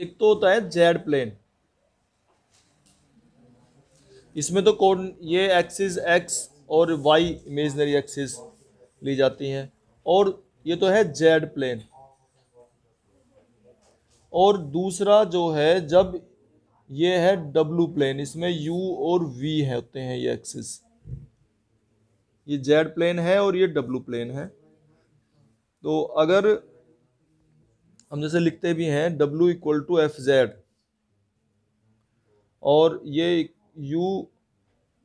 एक तो होता है जेड प्लेन इसमें तो कौन ये एक्सिस एक्स और वाई इमेजनरी एक्सिस ली जाती हैं और ये तो है जेड प्लेन और दूसरा जो है जब ये है डब्लू प्लेन इसमें यू और वी है होते हैं ये एक्सिस ये जेड प्लेन है और ये डब्लू प्लेन है तो अगर हम जैसे लिखते भी हैं W equal to F z और ये U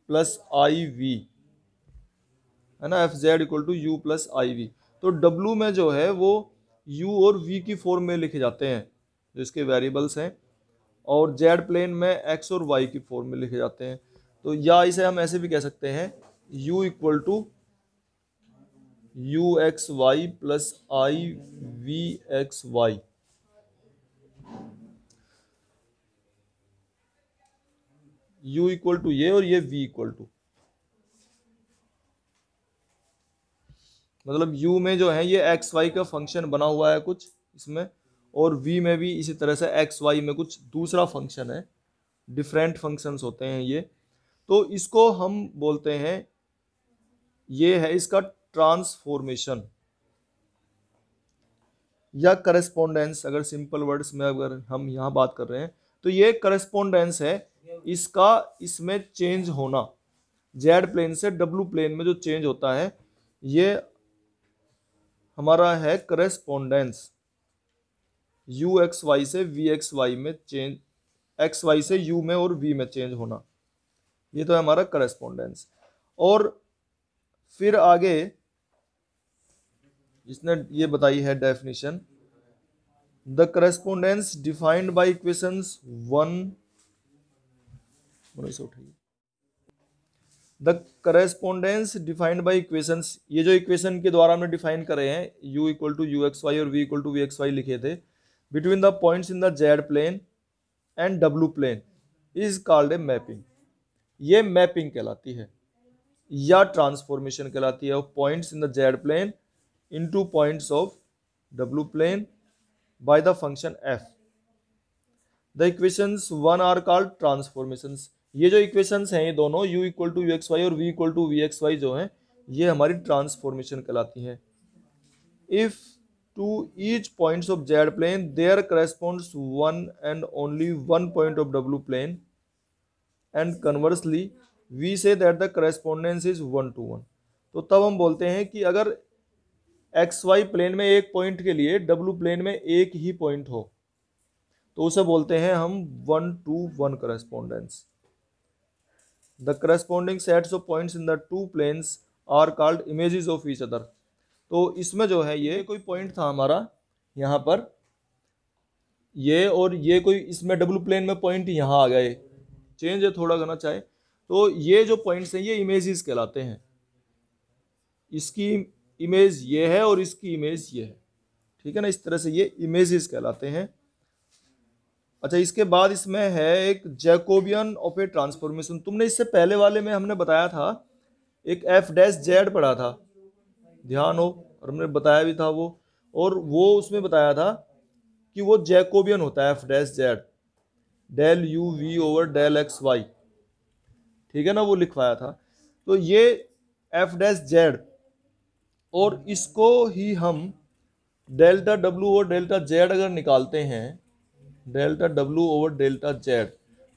प्लस आई वी है ना f z equal to u plus i v तो W में जो है वो U और V की फॉर्म में लिखे जाते हैं जो इसके वेरिएबल्स हैं और Z प्लेन में X और Y की फॉर्म में लिखे जाते हैं तो या इसे हम ऐसे भी कह सकते हैं U equal to u x y plus i v x y u equal to ये और ये वी इक्वल टू मतलब यू में जो है ये एक्स वाई का फंक्शन बना हुआ है कुछ इसमें और वी में भी इसी तरह से एक्स वाई में कुछ दूसरा फंक्शन है डिफरेंट फंक्शंस होते हैं ये तो इसको हम बोलते हैं ये है इसका ट्रांसफॉर्मेशन या करस्पोंडेंस अगर सिंपल वर्ड्स में अगर हम यहां बात कर रहे हैं तो ये करस्पोंडेंस है इसका इसमें चेंज होना जेड प्लेन से डब्लू प्लेन में जो चेंज होता है ये हमारा है करस्पोंडेंस यू एक्स वाई से वी एक्स वाई में चेंज एक्स वाई से यू में और वी में चेंज होना ये तो है हमारा करस्पोंडेंस और फिर आगे जिसने ये बताई है definition the correspondence defined by equation one उठाइए the correspondence defined by equation ये जो इक्वेशन के द्वारा हमने डिफाइन करे हैं u equal to u x y और v equal to v x y लिखे थे between the points in the Z plane and W plane is called a mapping ये मैपिंग कहलाती है या ट्रांसफॉर्मेशन कहलाती है of points in the Z plane into points of W plane by the function f. The equations one are called transformations. ये जो equations हैं ये दोनों u equal to u x y और v equal to v x y जो हैं ये हमारी ट्रांसफॉर्मेशन कहलाती हैं if to each points of Z plane there corresponds one and only one point of W plane and conversely we say that the correspondence is one to one तो तब हम बोलते हैं कि अगर एक्स वाई प्लेन में एक point के लिए डब्लू प्लेन में एक ही पॉइंट हो तो उसे बोलते हैं हम one to one correspondence the corresponding sets of points in the two planes are called images of each other तो इसमें जो है ये कोई पॉइंट था हमारा यहाँ पर ये और ये कोई इसमें डब्लू प्लेन में पॉइंट यहाँ आ गए चेंज है थोड़ा करना चाहे तो ये जो पॉइंट्स हैं ये इमेजेस कहलाते हैं इसकी इमेज ये है और इसकी इमेज ये है ठीक है ना इस तरह से ये इमेजेस कहलाते हैं अच्छा इसके बाद इसमें है एक जैकोबियन ऑफ ए ट्रांसफॉर्मेशन तुमने इससे पहले वाले में हमने बताया था एक एफ डैश जेड पढ़ा था ध्यान हो और हमने बताया भी था वो और वो उसमें बताया था कि वो जैकोबियन होता है f dash z del u v over del x y ठीक है ना वो लिखवाया था तो ये एफ डैश जेड और इसको ही हम डेल्टा डब्ल्यू और डेल्टा जेड अगर निकालते हैं डेल्टा डब्ल्यू ओवर डेल्टा जेड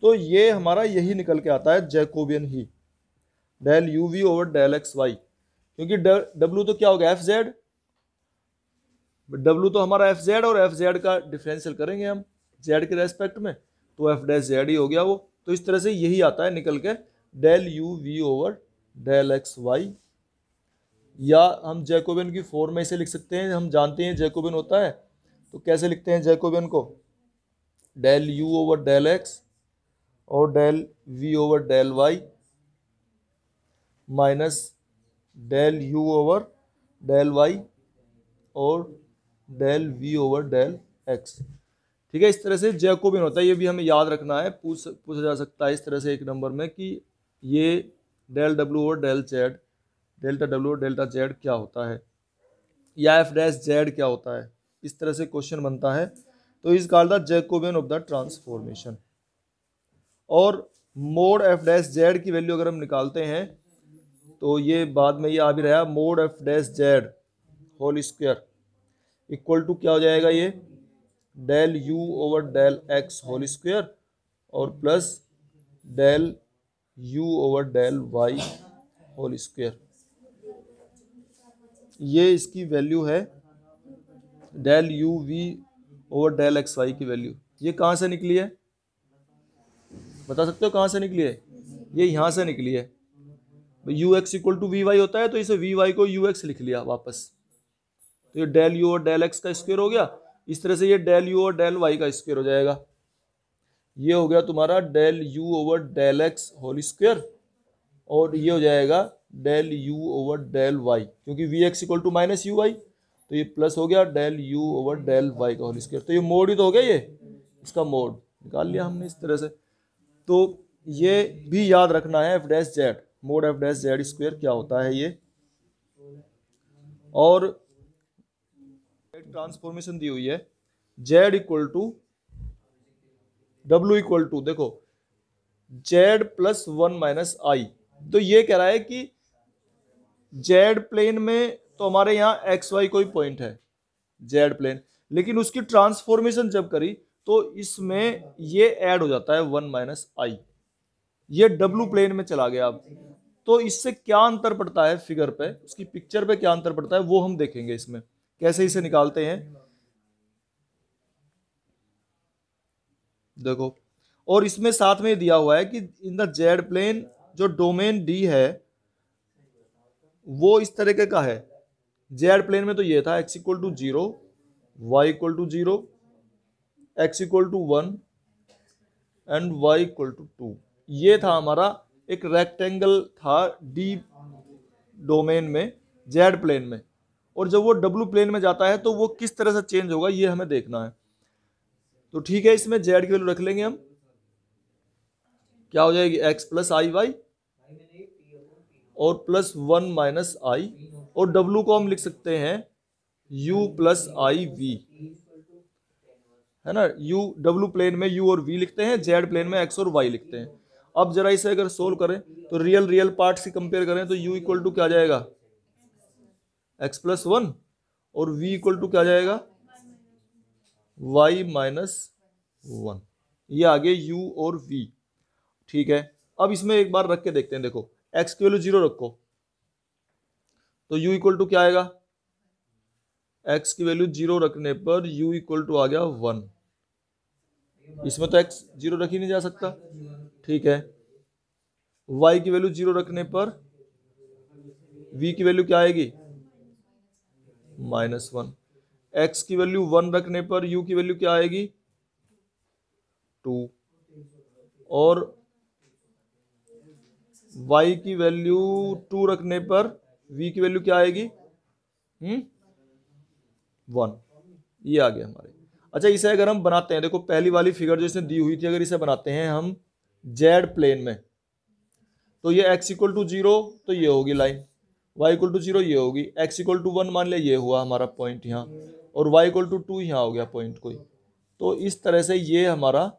तो ये हमारा यही निकल के आता है जैकोबियन ही del u v over del x y क्योंकि डब्लू तो क्या होगा एफ जेड डब्लू तो हमारा एफ जेड और एफ जेड का डिफरेंशियल करेंगे हम जेड के रेस्पेक्ट में तो एफ डैश जेड ही हो गया वो तो इस तरह से यही आता है निकल के del u v over del x y या हम जैकोबिन की फॉर्म में इसे लिख सकते हैं हम जानते हैं जैकोबिन होता है तो कैसे लिखते हैं जैकोबिन को del u over del x और del v over del y minus del u over del y और del v over del x ठीक है इस तरह से जैकोबिन होता है ये भी हमें याद रखना है पूछ पूछा जा सकता है इस तरह से एक नंबर में कि ये डेल डब्ल्यू ओवर डेल चैड डेल्टा डब्ल्यू डेल्टा जेड क्या होता है या एफ डैश जेड क्या होता है इस तरह से क्वेश्चन बनता है तो is called the Jacobian of the transformation और मोड एफ डैश जेड की वैल्यू अगर हम निकालते हैं तो ये बाद में ये आ भी रहा mod F dash z whole square equal to क्या हो जाएगा ये del u over del x whole square और plus del u over del y whole square ये इसकी वैल्यू है del u v over del x y की value ये कहाँ से निकली है बता सकते हो कहाँ से निकली है ये यहाँ से निकली है u x equal to v y होता है तो इसे वी वाई को यू एक्स लिख लिया वापस तो ये डेल यू और डेल एक्स का स्क्वेयर हो गया इस तरह से ये डेल यू और डेल वाई का स्क्वेयर हो जाएगा ये हो गया तुम्हारा del u over del x whole square और ये हो जाएगा del u over del y क्योंकि v x equal to minus u y तो ये प्लस हो गया del u over del y का होल स्क्वायर तो ये मोड ही तो हो गया ये इसका मोड निकाल लिया हमने इस तरह से तो ये भी याद रखना है f dash z mod F dash z square क्या होता है ये और ट्रांसफॉर्मेशन दी हुई है जेड इक्वल टू डब्ल्यू इक्वल टू देखो z plus one minus i तो ये कह रहा है कि जेड प्लेन में तो हमारे यहाँ एक्स वाई कोई पॉइंट है जेड प्लेन लेकिन उसकी ट्रांसफॉर्मेशन जब करी तो इसमें ये ऐड हो जाता है वन माइनस आई ये डब्लू प्लेन में चला गया अब तो इससे क्या अंतर पड़ता है फिगर पे उसकी पिक्चर पे क्या अंतर पड़ता है वो हम देखेंगे इसमें कैसे इसे निकालते हैं देखो और इसमें साथ में दिया हुआ है कि इन द जेड प्लेन जो डोमेन डी है वो इस तरीके का है जेड प्लेन में तो ये था x equal to zero y equal to zero x equal to one and y equal to two ये था हमारा एक रेक्टेंगल था डी डोमेन में जेड प्लेन में और जब वो डब्लू प्लेन में जाता है तो वो किस तरह से चेंज होगा ये हमें देखना है तो ठीक है इसमें जेड की वैल्यू रख लेंगे हम क्या हो जाएगी एक्स प्लस आई वाई और प्लस वन माइनस आई और डब्लू को हम लिख सकते हैं यू प्लस आई वी है ना यू डब्लू प्लेन में यू और वी लिखते हैं जेड प्लेन में एक्स और वाई लिखते हैं अब जरा इसे अगर सोल्व करें तो रियल रियल पार्ट से कंपेयर करें तो u इक्वल टू क्या जाएगा x प्लस वन और v इक्वल टू क्या जाएगा y माइनस वन ये आगे u और v ठीक है अब इसमें एक बार रख के देखते हैं देखो एक्स की वैल्यू जीरो रखो तो यू इक्वल टू क्या आएगा एक्स की वैल्यू जीरो रखने पर यू इक्वल टू आ गया वन इसमें तो एक्स जीरो रख ही नहीं जा सकता ठीक है वाई की वैल्यू जीरो रखने पर वी की वैल्यू क्या आएगी माइनस वन एक्स की वैल्यू वन रखने पर यू की वैल्यू क्या आएगी टू और वाई की वैल्यू टू रखने पर वी की वैल्यू क्या आएगी वन हम्म? ये आ गया हमारे अच्छा इसे अगर हम बनाते हैं देखो पहली वाली फिगर जो इसने दी हुई थी अगर इसे बनाते हैं हम जेड प्लेन में तो ये एक्स इक्वल टू जीरो तो ये होगी line y equal to zero ये होगी एक्स इक्वल टू वन मान लिया ये हुआ हमारा पॉइंट यहाँ और वाई इक्वल टू टू यहाँ हो गया पॉइंट कोई तो इस तरह से ये हमारा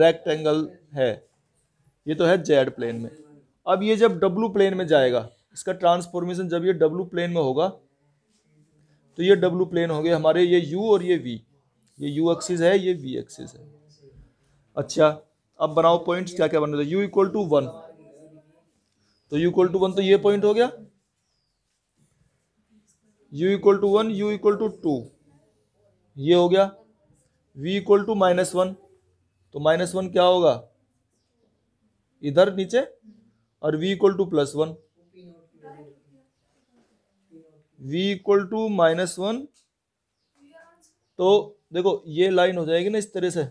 रेक्टेंगल है ये तो है जेड प्लेन में अब ये जब डब्लू प्लेन में जाएगा इसका ट्रांसफॉर्मेशन जब ये डब्लू प्लेन में होगा तो ये डब्लू प्लेन हो गए हमारे ये यू और ये वी ये यू एक्सिस है ये वी एक्सिस है अच्छा अब बनाओ पॉइंट्स क्या क्या बन रहे थे यू इक्वल टू वन तो यू इक्वल टू वन तो ये पॉइंट हो गया u equal to one u equal to two ये हो गया v equal to minus one तो माइनस वन क्या होगा इधर नीचे और v equal to plus one v equal to minus one तो देखो ये लाइन हो जाएगी ना इस तरह से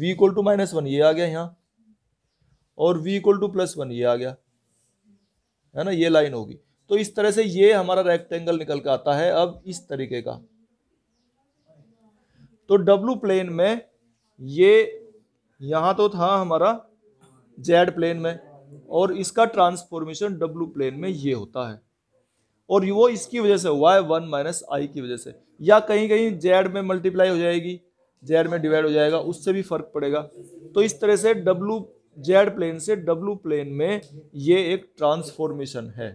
v equal to minus one ये आ गया यहां और v equal to plus one ये आ गया है ना ये लाइन होगी तो इस तरह से ये हमारा रेक्टेंगल निकल के आता है अब इस तरीके का तो w प्लेन में ये यहां तो था हमारा जेड प्लेन में और इसका ट्रांसफॉर्मेशन डब्लू प्लेन में ये होता है और वो इसकी वजह से वाई वन माइनस आई की वजह से या कहीं कहीं जेड में मल्टीप्लाई हो जाएगी जेड में डिवाइड हो जाएगा उससे भी फर्क पड़ेगा तो इस तरह से डब्लू जेड प्लेन से डब्लू प्लेन में ये एक ट्रांसफॉर्मेशन है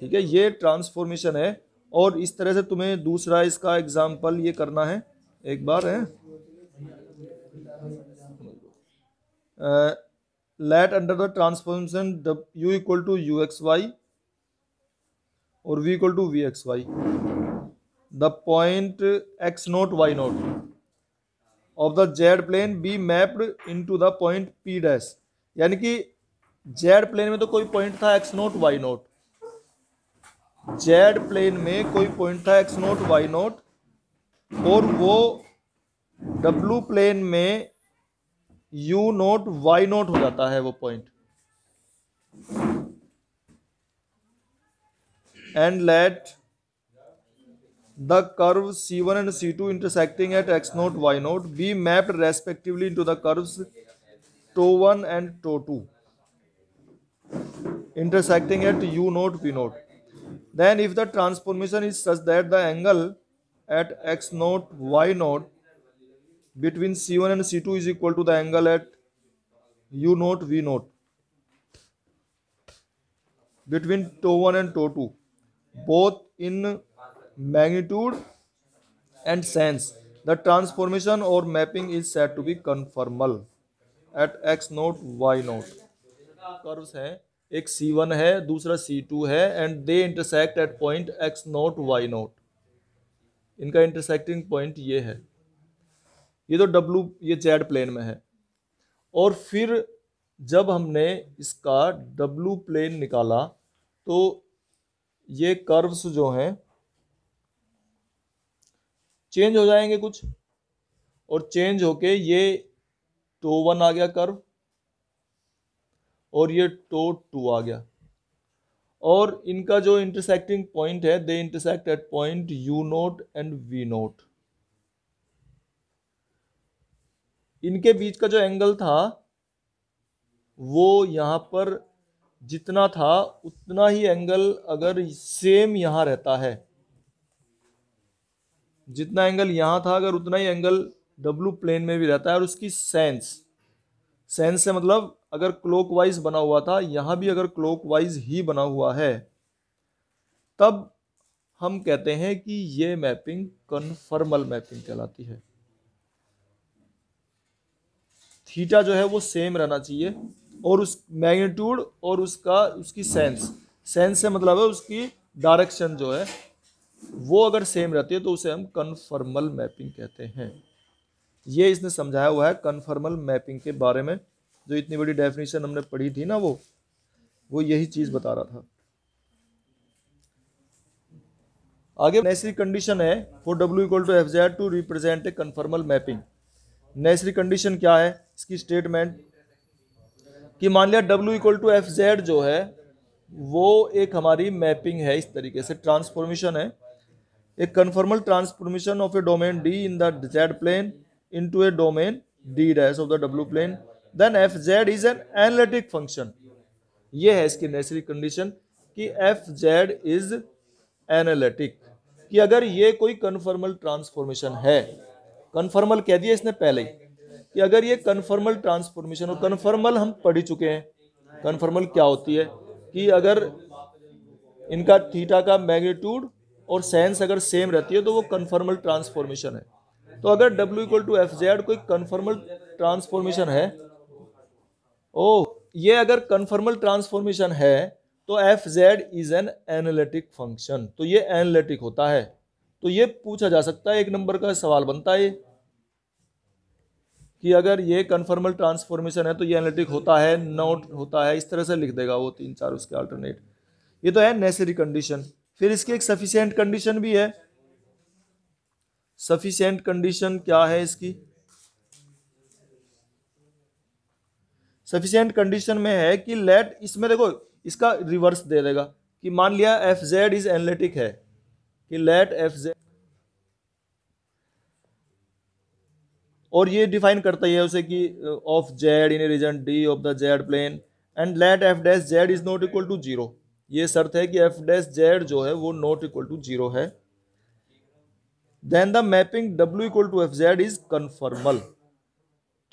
ठीक है ये ट्रांसफॉर्मेशन है और इस तरह से तुम्हें दूसरा इसका एग्जाम्पल ये करना है एक बार है ah, let under the transformation u equal to u x y और v equal to v x y the point x naught y naught of the Z plane be mapped into the point P dash यानी कि Z plane में तो कोई point था x naught y naught Z plane में कोई point था x naught y naught और वो डब्लू प्लेन में यू नोट वाई नोट हो जाता है वो point and let the curve C one and C two intersecting at x naught y naught be map respectively to the curve tau one and tau two intersecting at u naught v naught then if the transformation is such that the angle at x naught y naught between C1 and C2 is equal to the angle at U naught V naught between tau 1 and tau 2 both in magnitude and sense the transformation or mapping is said to be conformal at x naught y naught curves हैं एक C1 है दूसरा C2 है and they intersect at point x naught y naught इनका intersecting point ये है ये तो डब्लू ये जेड प्लेन में है और फिर जब हमने इसका डब्लू प्लेन निकाला तो ये कर्व्स जो हैं चेंज हो जाएंगे कुछ और चेंज होके ये टो वन आ गया कर्व और ये टो टू आ गया और इनका जो इंटरसेक्टिंग पॉइंट है they intersect at point U naught and V naught इनके बीच का जो एंगल था वो यहाँ पर जितना था उतना ही एंगल अगर सेम यहाँ रहता है जितना एंगल यहाँ था अगर उतना ही एंगल डब्लू प्लेन में भी रहता है और उसकी सेंस सेंस से मतलब अगर क्लॉकवाइज बना हुआ था यहाँ भी अगर क्लोकवाइज ही बना हुआ है तब हम कहते हैं कि ये मैपिंग कन्फर्मल मैपिंग कहलाती है थीटा जो है वो सेम रहना चाहिए और उस मैग्नीट्यूड और उसका उसकी सेंस सेंस से मतलब है उसकी डायरेक्शन जो है वो अगर सेम रहती है तो उसे हम कन्फर्मल मैपिंग कहते हैं ये इसने समझाया हुआ है कन्फर्मल मैपिंग के बारे में जो इतनी बड़ी डेफिनेशन हमने पढ़ी थी ना वो वो यही चीज़ बता रहा था आगे नेसरी कंडीशन है for W equal to F Z to represent a conformal mapping necessary condition क्या है इसकी स्टेटमेंट कि मान लिया W equal to F Z जो है वो एक हमारी मैपिंग है इस तरीके से ट्रांसफॉर्मेशन है एक conformal transformation of a domain D in the Z plane to a domain D dash of the W plane then F Z is an analytic function ये है इसकी नेसरी कंडीशन कि एफ जेड इज एनालिटिक कि अगर ये कोई conformal transformation है conformal कह दिया इसने पहले ही कि अगर ये कन्फर्मल ट्रांसफॉर्मेशन और कन्फर्मल हम पढ़ ही चुके हैं कन्फर्मल क्या होती है कि अगर इनका थीटा का मैग्नीट्यूड और सेंस अगर सेम रहती है तो वो कन्फर्मल ट्रांसफॉर्मेशन है तो अगर W equal to F Z कोई कन्फर्मल ट्रांसफॉर्मेशन है ओ ये अगर कन्फर्मल ट्रांसफॉर्मेशन है तो F Z is an analytic function तो ये एनालिटिक होता है तो ये पूछा जा सकता है एक नंबर का सवाल बनता है कि अगर ये कन्फर्मल ट्रांसफॉर्मेशन है तो ये एनालिटिक होता है नॉट होता है इस तरह से लिख देगा वो तीन चार उसके अल्टरनेट ये तो है नेसेसरी कंडीशन फिर इसकी एक सफिशियंट कंडीशन भी है सफिशियंट कंडीशन क्या है इसकी सफिशियंट कंडीशन में है कि लेट इसमें देखो इसका रिवर्स दे देगा कि मान लिया एफ जेड इज एनलेटिक है कि लेट एफ जेड और ये डिफाइन करता है उसे कि of Z in region D of the Z plane and let F dash Z is not equal to zero ये शर्त है कि एफ डैश जेड जो है वो नॉट इक्वल टू जीरो है then the mapping W equal to F Z is conformal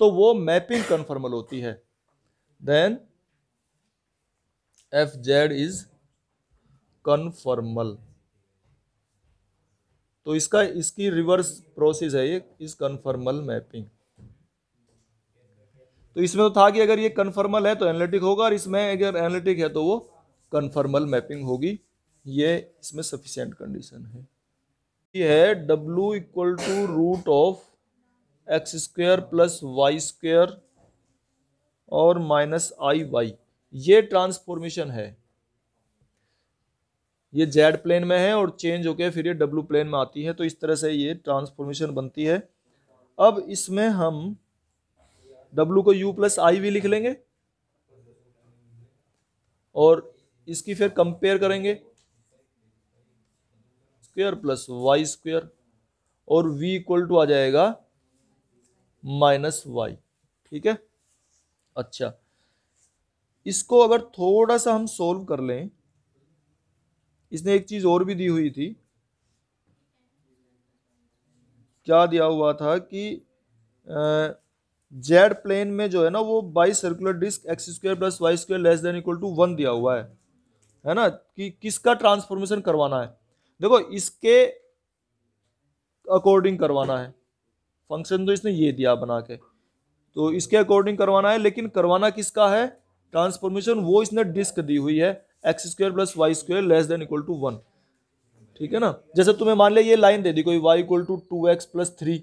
तो वो मैपिंग कन्फर्मल होती है then F Z is conformal तो इसका इसकी रिवर्स प्रोसेस है ये इस कन्फर्मल मैपिंग तो इसमें तो था कि अगर ये कन्फर्मल है तो एनालिटिक होगा और इसमें अगर एनालिटिक है तो वो कन्फर्मल मैपिंग होगी ये इसमें सफिशियंट कंडीशन है ये है W equal to root of X square plus Y square और माइनस आई वाई ये ट्रांसफॉर्मेशन है ये जेड प्लेन में है और चेंज होकर फिर ये डब्लू प्लेन में आती है तो इस तरह से ये ट्रांसफॉर्मेशन बनती है अब इसमें हम डब्लू को यू प्लस आई वी लिख लेंगे और इसकी फिर कंपेयर करेंगे स्क्वेयर प्लस वाई स्क्वेयर और v इक्वल टू आ जाएगा माइनस वाई ठीक है अच्छा इसको अगर थोड़ा सा हम सोल्व कर लें इसने एक चीज़ और भी दी हुई थी क्या दिया हुआ था कि जेड प्लेन में जो है ना वो by circular disc X square plus Y square less than equal to one दिया हुआ है है ना कि किसका ट्रांसफॉर्मेशन करवाना है देखो इसके अकॉर्डिंग करवाना है फंक्शन तो इसने ये दिया बना के तो इसके अकॉर्डिंग करवाना है लेकिन करवाना किसका है ट्रांसफॉर्मेशन वो इसने डिस्क दी हुई है X square plus Y square less than equal to one ठीक है ना जैसे तुम्हें मान लिया ये लाइन दे दी कोई Y equal to two X plus three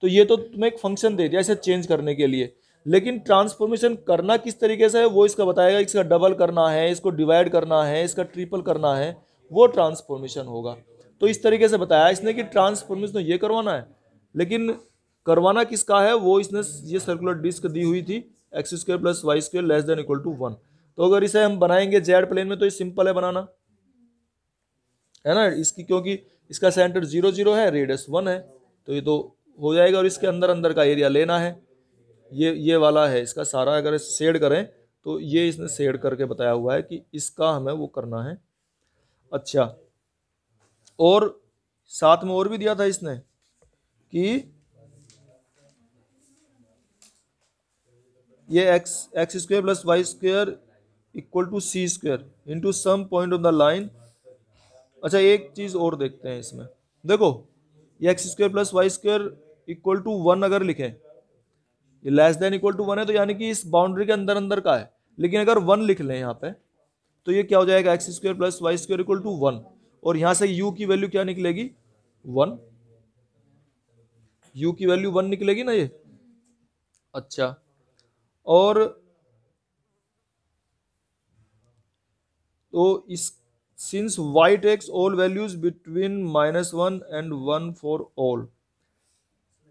तो ये तो तुम्हें एक फंक्शन दे दिया इसे चेंज करने के लिए लेकिन ट्रांसफॉर्मेशन करना किस तरीके से है वो इसका बताएगा इसका डबल करना है इसको डिवाइड करना है इसका ट्रिपल करना है वो ट्रांसफॉर्मेशन होगा तो इस तरीके से बताया इसने कि ट्रांसफॉर्मेशन ये करवाना है लेकिन करवाना किसका है वो इसने ये सर्कुलर डिस्क दी हुई थी X square plus Y square less than equal to one तो अगर इसे हम बनाएंगे जेड प्लेन में तो ये सिंपल है बनाना है ना इसकी क्योंकि इसका सेंटर जीरो जीरो है रेडियस वन है तो ये तो हो जाएगा और इसके अंदर अंदर का एरिया लेना है ये ये वाला है इसका सारा अगर शेड करें तो ये इसने शेड करके बताया हुआ है कि इसका हमें वो करना है अच्छा और साथ में और भी दिया था इसने कि ये X X square plus Y square equal to C square into some point of the line अच्छा एक चीज़ और देखते हैं इसमें देखो ये X square plus Y square equal to one अगर लिखें ये less than equal to one है तो यानी कि इस बाउंड्री के अंदर अंदर का है लेकिन अगर वन लिख लें यहाँ पे तो ये क्या हो जाएगा X square plus Y square equal to one और यहाँ से यू की वैल्यू क्या निकलेगी वन यू की वैल्यू वन निकलेगी ना ये अच्छा और तो इस since Y takes all values between minus one and one for all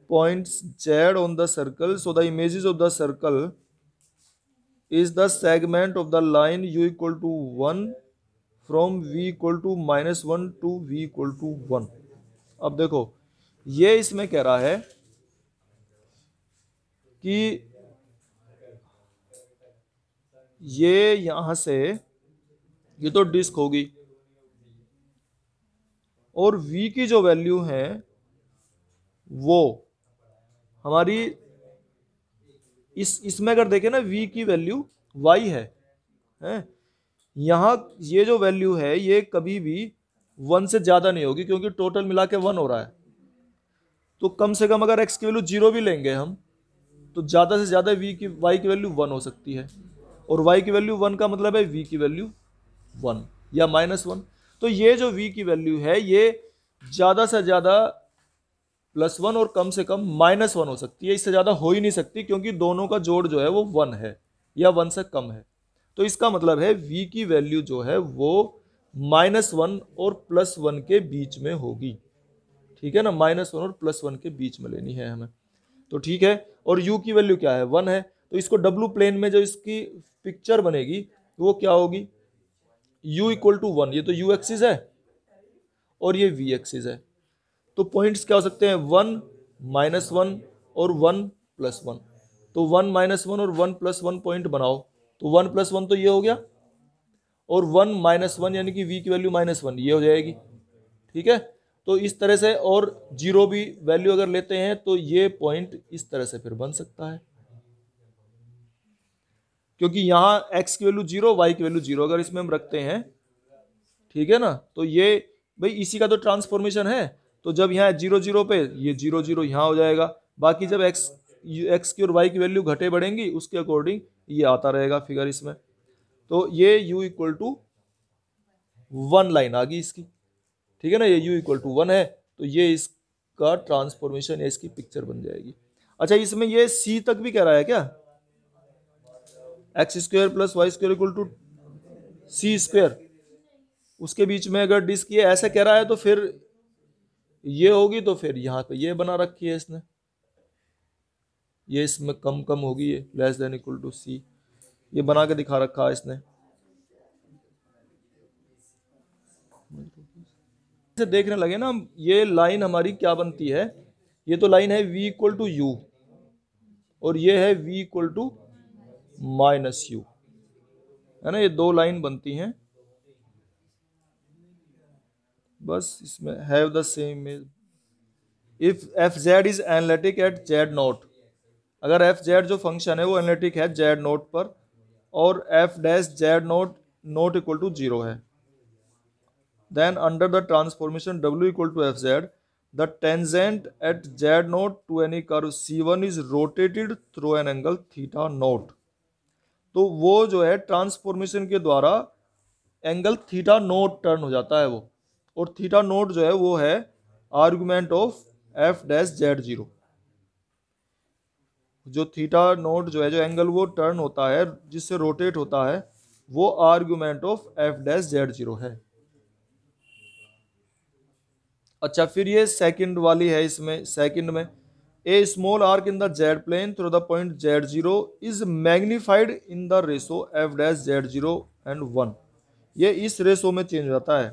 point Z on the circle so the images of the circle is the segment of the line U equal to one from V equal to minus one to V equal to one अब देखो ये इसमें कह रहा है कि ये यहां से ये तो डिस्क होगी और v की जो वैल्यू है वो हमारी इस इसमें अगर देखें ना v की वैल्यू y है हैं यहाँ ये जो वैल्यू है ये कभी भी वन से ज़्यादा नहीं होगी क्योंकि टोटल मिला के वन हो रहा है तो कम से कम अगर एक्स की वैल्यू जीरो भी लेंगे हम तो ज़्यादा से ज़्यादा वी की वाई की वैल्यू वन हो सकती है और वाई की वैल्यू वन का मतलब है वी की वैल्यू वन या माइनस वन तो ये जो वी की वैल्यू है ये ज़्यादा से ज़्यादा प्लस वन और कम से कम माइनस वन हो सकती है इससे ज़्यादा हो ही नहीं सकती क्योंकि दोनों का जोड़ जो है वो वन है या वन से कम है तो इसका मतलब है वी की वैल्यू जो है वो माइनस वन और प्लस वन के बीच में होगी ठीक है ना माइनस वन और प्लस वन के बीच में लेनी है हमें तो ठीक है और यू की वैल्यू क्या है वन है तो इसको डब्लू प्लेन में जो इसकी पिक्चर बनेगी वो क्या होगी u इक्वल टू वन ये तो यू एक्सिस है और ये वी एक्सिस है तो पॉइंट्स क्या हो सकते हैं वन माइनस वन और वन प्लस वन तो वन माइनस वन और वन प्लस वन पॉइंट बनाओ तो वन प्लस वन तो ये हो गया और वन माइनस वन यानी कि वी की वैल्यू माइनस वन ये हो जाएगी ठीक है तो इस तरह से और जीरो भी वैल्यू अगर लेते हैं तो ये पॉइंट इस तरह से फिर बन सकता है क्योंकि यहाँ एक्स की वैल्यू जीरो वाई की वैल्यू जीरो अगर इसमें हम रखते हैं ठीक है ना तो ये भाई इसी का तो ट्रांसफॉर्मेशन है तो जब यहाँ जीरो जीरो पे ये जीरो जीरो यहाँ हो जाएगा बाकी जब एक्स एक्स की और वाई की वैल्यू घटे बढ़ेंगी उसके अकॉर्डिंग ये आता रहेगा फिगर इसमें तो ये U equal to one line आ गई इसकी ठीक है ना ये यू इक्वल टू वन है तो ये इसका ट्रांसफॉर्मेशन या इसकी पिक्चर बन जाएगी अच्छा इसमें ये सी तक भी कह रहा है क्या X square plus Y square equal to C square उसके बीच में अगर डिस्क ये ऐसे कह रहा है तो फिर ये होगी तो फिर यहाँ पे ये बना रखी है इसने ये इसमें कम कम होगी ये less than equal to C ये बना के दिखा रखा है इसने से देखने लगे ना ये लाइन हमारी क्या बनती है ये तो लाइन है v इक्वल टू यू और ये है v equal to minus U है ना ये दो लाइन बनती हैं बस इसमें have the same image if F Z is analytic at Z naught अगर एफ जेड जो फंक्शन है वो एनालिटिक है जेड नोट पर और F dash Z naught naught equal to zero है then under the transformation W equal to F Z the tangent at Z naught to any curve C one is rotated through an angle theta naught तो वो जो है transformation के द्वारा angle theta note turn हो जाता है वो और थीटा नोट जो है वो है argument of F dash Z zero जो थीटा नोट जो है जो एंगल वो टर्न होता है जिससे रोटेट होता है वो argument of F dash Z zero है अच्छा फिर ये सेकंड वाली है इसमें सेकंड में a small arc Z plane z the point Z zero is is in the ratio F dash Z zero and one ये इस रेसो में चेंज होता है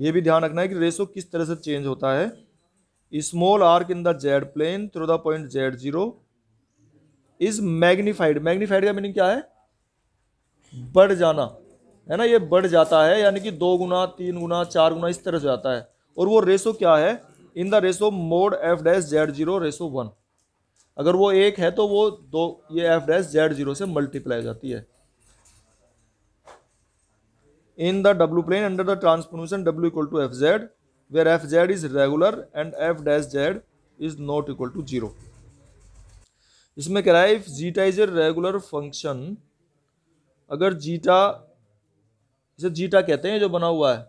ये भी ध्यान रखना है कि रेसो किस तरह से चेंज होता है small arc in the Z plane through the point Z zero is magnified magnified का मीनिंग क्या है बढ़ जाना है ना ये बढ़ जाता है यानी कि दो गुना तीन गुना चार गुना इस तरह से जाता है और वो रेशो क्या है in the ratio mod F dash Z zero ratio one अगर वो एक है तो वो दो ये एफ डैश जेड जीरो से मल्टीप्लाई जाती है in the W plane under the transformation W equal to F Z where F Z is regular and F dash Z is not equal to zero इसमें कह रहा है if zeta is a regular function अगर zeta इसे zeta कहते हैं जो बना हुआ है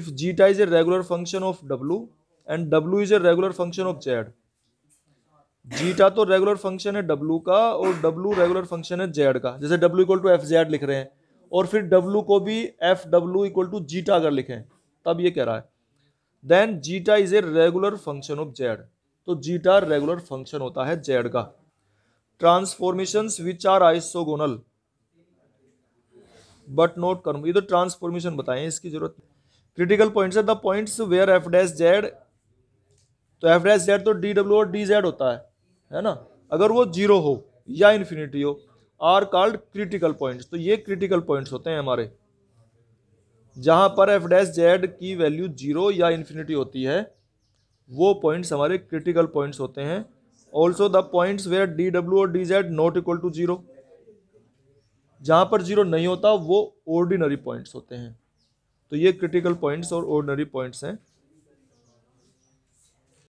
if zeta is a regular function of W and W is a regular function of Z zeta तो रेगुलर फंक्शन है डब्ल्यू का और डब्ल्यू रेगुलर फंक्शन है जेड का जैसे W equal to F Z लिख रहे हैं और फिर डब्ल्यू को भी F W equal to zeta अगर लिखें तब ये कह रहा है then zeta is a regular function of Z तो जीटा रेगुलर फंक्शन होता है जेड का transformation which are isogonal but note करूँ ये तो ट्रांसफॉर्मेशन बताएं इसकी जरूरत क्रिटिकल पॉइंट्स है the points where F dash Z तो एफ डैश जेड तो डी डब्ल्यू और डी जेड होता है है ना अगर वो जीरो हो या इन्फिनिटी हो आर कॉल्ड क्रिटिकल पॉइंट्स तो ये क्रिटिकल पॉइंट्स होते हैं हमारे जहां पर एफ डैश जेड की वैल्यू जीरो या इन्फिनिटी होती है वो पॉइंट्स हमारे क्रिटिकल पॉइंट्स होते हैं also the points where D W और D Z not equal to zero जहां पर जीरो नहीं होता वो ऑर्डिनरी पॉइंट्स होते हैं तो ये क्रिटिकल पॉइंट्स और ऑर्डिनरी पॉइंट्स हैं